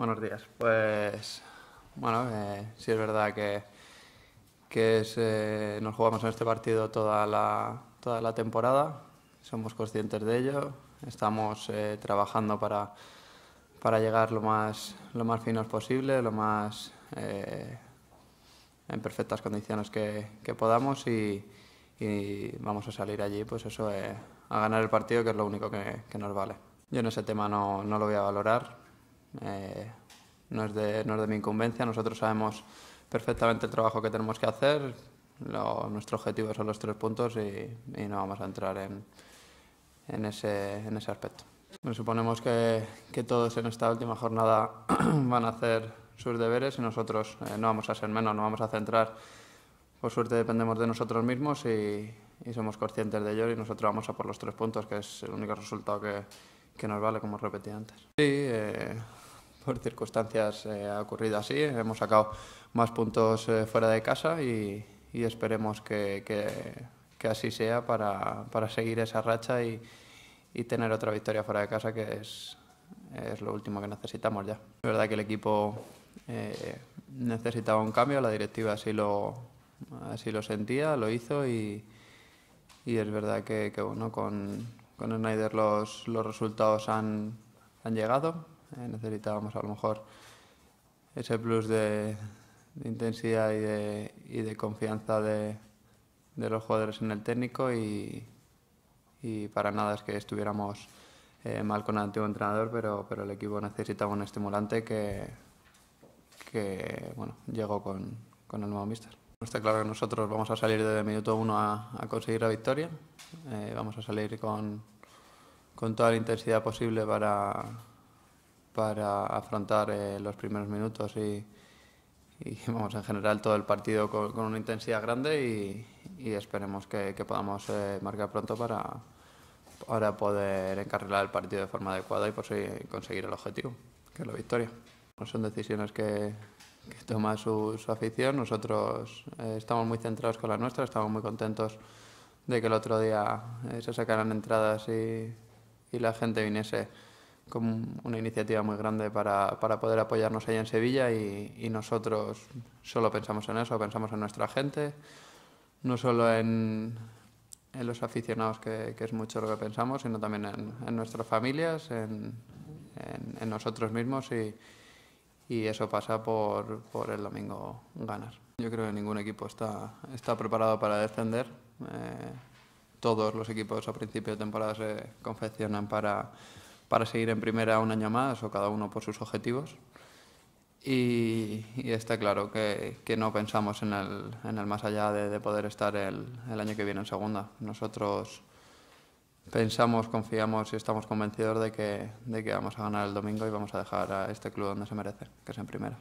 Buenos días. Pues bueno, eh, sí es verdad que, que eh, nos jugamos en este partido toda la, toda la temporada, somos conscientes de ello, estamos eh, trabajando para, para llegar lo más, lo más finos posible, lo más en perfectas condiciones que, podamos y, vamos a salir allí, pues eso, a ganar el partido que es lo único que, nos vale. Yo en ese tema no, no lo voy a valorar, eh, no, es de, no, de, mi incumbencia, nosotros sabemos perfectamente el trabajo que tenemos que hacer, nuestro objetivo son los tres puntos y, no vamos a entrar en, en, ese, aspecto. Nos suponemos que, todos en esta última jornada van a hacer sus deberes y nosotros eh, no vamos a ser menos, no vamos a centrar. Por suerte dependemos de nosotros mismos y, somos conscientes de ello y nosotros vamos a por los tres puntos, que es el único resultado que, nos vale, como repetí antes. Sí, eh, por circunstancias eh, ha ocurrido así. Hemos sacado más puntos eh, fuera de casa y, esperemos que, así sea para, seguir esa racha y, tener otra victoria fuera de casa, que es, lo último que necesitamos ya. Es verdad que el equipo eh, necesitaba un cambio, la directiva así lo, así lo sentía, lo hizo y, es verdad que, con, con Snyder los, los resultados han, han llegado. Eh, necesitábamos a lo mejor ese plus de, intensidad y de, confianza de, los jugadores en el técnico y, para nada es que estuviéramos eh, mal con el antiguo entrenador, pero, pero el equipo necesitaba un estimulante que, bueno, llegó con, el nuevo míster. Está claro que nosotros vamos a salir desde minuto uno a, conseguir la victoria, eh, vamos a salir con, con toda la intensidad posible para, para afrontar eh, los primeros minutos y, vamos, en general todo el partido con, una intensidad grande y, esperemos que, podamos eh, marcar pronto para, poder encarrilar el partido de forma adecuada y conseguir el objetivo, que es la victoria. Son decisiones que, toma su, afición. Nosotros eh, estamos muy centrados con la nuestra, estamos muy contentos de que el otro día se sacaran entradas y, y la gente viniese como una iniciativa muy grande para, para poder apoyarnos ahí en Sevilla y, nosotros solo pensamos en eso, pensamos en nuestra gente, no solo en, en los aficionados, que, es mucho lo que pensamos, sino también en, nuestras familias, en, nosotros mismos y, y, eso pasa por, por el domingo ganar. Yo creo que ningún equipo está, está preparado para descender. Eh, todos los equipos a principio de temporada se confeccionan para para seguir en primera un año más o cada uno por sus objetivos. Y, está claro que, no pensamos en el, más allá de, poder estar el, año que viene en segunda. Nosotros pensamos, confiamos y estamos convencidos de que, de que vamos a ganar el domingo y vamos a dejar a este club donde se merece, que es en primera.